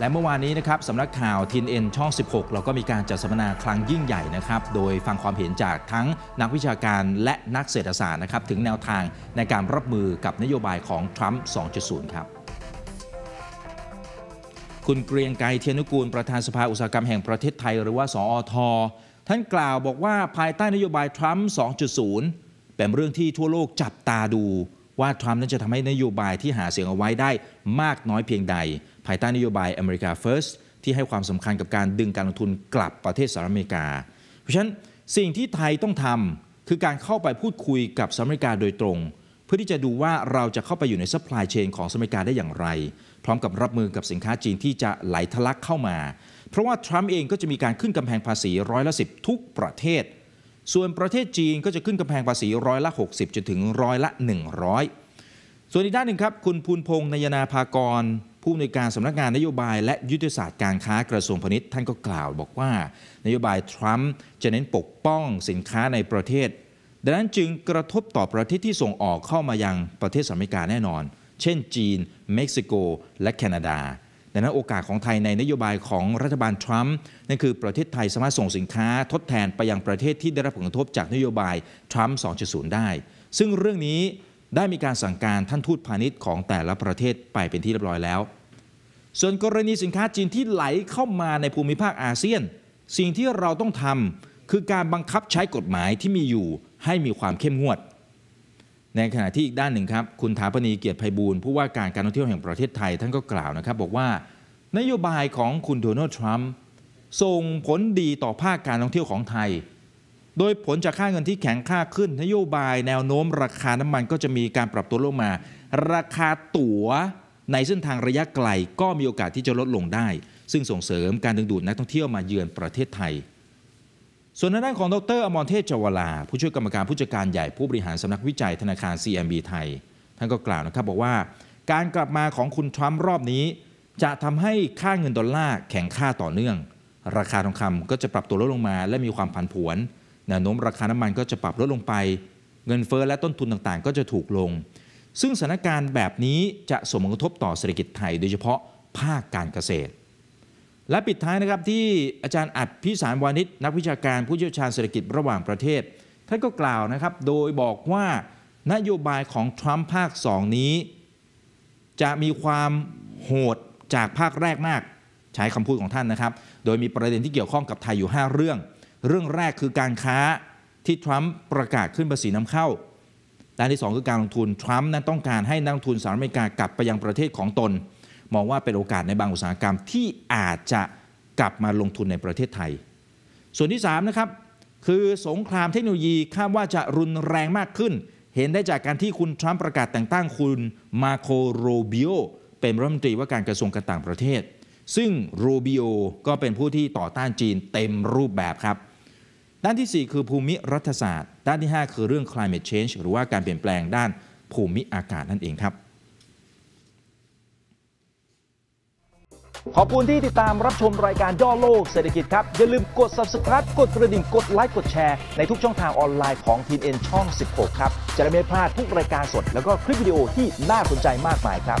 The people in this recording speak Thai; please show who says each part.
Speaker 1: และเมื่อวานนี้นะครับสำนักข่าวทีนเอ็นช่อง 16 เราก็มีการจัดสัมมนาครั้งยิ่งใหญ่นะครับโดยฟังความเห็นจากทั้งนักวิชาการและนักเศรษฐศาสตร์นะครับถึงแนวทางในการรับมือกับนโยบายของทรัมป์ 2.0 ครับคุณเกรียงไกรเทียนุกูลประธานสภาอุตสาหกรรมแห่งประเทศไทยหรือว่าสอท ท่านกล่าวบอกว่าภายใต้นโยบายทรัมป์ 2.0 เป็นเรื่องที่ทั่วโลกจับตาดู ว่าทรัมป์นั้นจะทำให้นโยบายที่หาเสียงเอาไว้ได้มากน้อยเพียงใดภายใต้นโยบายอเมริกา First ที่ให้ความสำคัญกับการดึงการลงทุนกลับประเทศสหรัฐอเมริกา เพราะฉะนั้นสิ่งที่ไทยต้องทำคือการเข้าไปพูดคุยกับสหรัฐอเมริกาโดยตรง เพื่อที่จะดูว่าเราจะเข้าไปอยู่ในซัพพลายเชนของสหรัฐอเมริกาได้อย่างไร พร้อมกับรับมือกับสินค้าจีนที่จะไหลทะลักเข้ามา เพราะว่าทรัมป์เองก็จะมีการขึ้นกำแพงภาษีร้อยละสิบทุกประเทศ ส่วนประเทศจีนก็จะขึ้นกำแพงภาษีร้อยละ60จนถึงร้อยละ100 ส่วนอีกด้านหนึ่งครับ คุณภูนพงษ์นยนาภากรผู้อำนวยการสำนักงานนโยบายและยุทธศาสตร์การค้ากระทรวงพาณิชย์ท่านก็กล่าวบอกว่านโยบายทรัมป์จะเน้นปกป้องสินค้าในประเทศ ดังนั้นจึงกระทบต่อประเทศที่ส่งออกเข้ามายังประเทศสหรัฐอเมริกาแน่นอน เช่น จีน เม็กซิโก และแคนาดาดังนั้นโอกาสของไทยในนโยบายของรัฐบาลทรัมป์นั่นคือประเทศไทยสามารถส่งสินค้าทดแทนไปยังประเทศที่ได้รับผลกระทบจากนโยบายทรัมป์2.0ได้ซึ่งเรื่องนี้ได้มีการสั่งการท่านทูตพาณิชย์ของแต่ละประเทศไปเป็นที่เรียบร้อยแล้วส่วนกรณีสินค้าจีนที่ไหลเข้ามาในภูมิภาคอาเซียน สิ่งที่เราต้องทำคือการบังคับใช้กฎหมายที่มีอยู่ให้มีความเข้มงวด ในขณะที่อีกด้านหนึ่งครับ คุณถาปณีเกียรติไพบูลผู้ว่าการการท่องเที่ยวแห่งประเทศไทยท่านก็กล่าวนะครับบอกว่านโยบายของคุณโดนัลด์ทรัมป์ส่งผลดีต่อภาคการท่องเที่ยวของไทย โดยผลจากค่าเงินที่แข็งค่าขึ้น นโยบาย แนวโน้มราคาน้ำมัน ก็จะมีการปรับตัวลงมา ราคาตั๋วในเส้นทางระยะไกลก็มีโอกาสที่จะลดลงได้ ซึ่งส่งเสริมการดึงดูดนักท่องเที่ยวมาเยือนประเทศไทย ส่วนในด้านของดรอมรเทพจวลาผู้ช่วยกรรมการผู้จัดการใหญ่ผู้บริหารสำนักวิจัยธนาคาร CMB ไทย ท่านก็กล่าวนะครับบอกว่าการกลับมาของคุณทรัมป์รอบนี้ จะทำให้ค่าเงินดอลลาร์แข็งค่าต่อเนื่อง ราคาทองคำก็จะปรับตัวลดลงมา และมีความผันผวนแนวโน้มราคาน้ำมันก็จะปรับลดลงไป เงินเฟ้อและต้นทุนต่างๆ ก็จะถูกลงซึ่งสถานการณ์แบบนี้จะส่งผลกระทบต่อเศรษฐกิจไทย โดยเฉพาะภาคการเกษตร และปิดท้ายนะครับ ที่อาจารย์อัดพิสารวานิชนักวิชาการผู้เชี่ยวชาญเศรษฐกิจระหว่างประเทศท่านก็กล่าวนะครับ โดยบอกว่า นโยบายของทรัมป์ภาค 2 นี้ จะมีความโหดจากภาคแรกมากใช้คำพูดของท่านนะครับ โดยมีประเด็นที่เกี่ยวข้องกับไทยอยู่5เรื่อง เรื่องแรกคือการค้าที่ทรัมป์ประกาศขึ้นภาษีนำเข้าด้านที่ 2 คือการลงทุน ทรัมป์นั้นต้องการให้นักลงทุนสหรัฐอเมริกากลับไปยังประเทศของตน มองว่าเป็นโอกาสในบางอุตสาหกรรมที่อาจจะกลับมาลงทุนในประเทศไทย ส่วนที่ 3 นะครับ คือสงครามเทคโนโลยีคาดว่าจะรุนแรงมากขึ้น เห็นได้จากการที่คุณทรัมป์ประกาศแต่งตั้งคุณมาโคโรบิโอเป็นรัฐมนตรีว่าการกระทรวงการต่างประเทศซึ่งโรบิโอก็เป็นผู้ที่ต่อต้านจีนเต็มรูปแบบครับด้านที่ 4 คือภูมิรัฐศาสตร์ ด้านที่ 5 คือเรื่อง climate change หรือว่าการเปลี่ยนแปลงด้านภูมิอากาศนั่นเองครับ ขอบคุณที่ติดตามรับชมรายการย่อโลกเศรษฐกิจครับ อย่าลืมกด subscribe กดกระดิ่ง กดไลค์ กดแชร์ในทุกช่องทางออนไลน์ของ t ีเอ็นช่อง 16 ครับ จะได้ไม่พลาดทุกรายการสด แล้วก็คลิปวิดีโอที่น่าสนใจมากมายครับ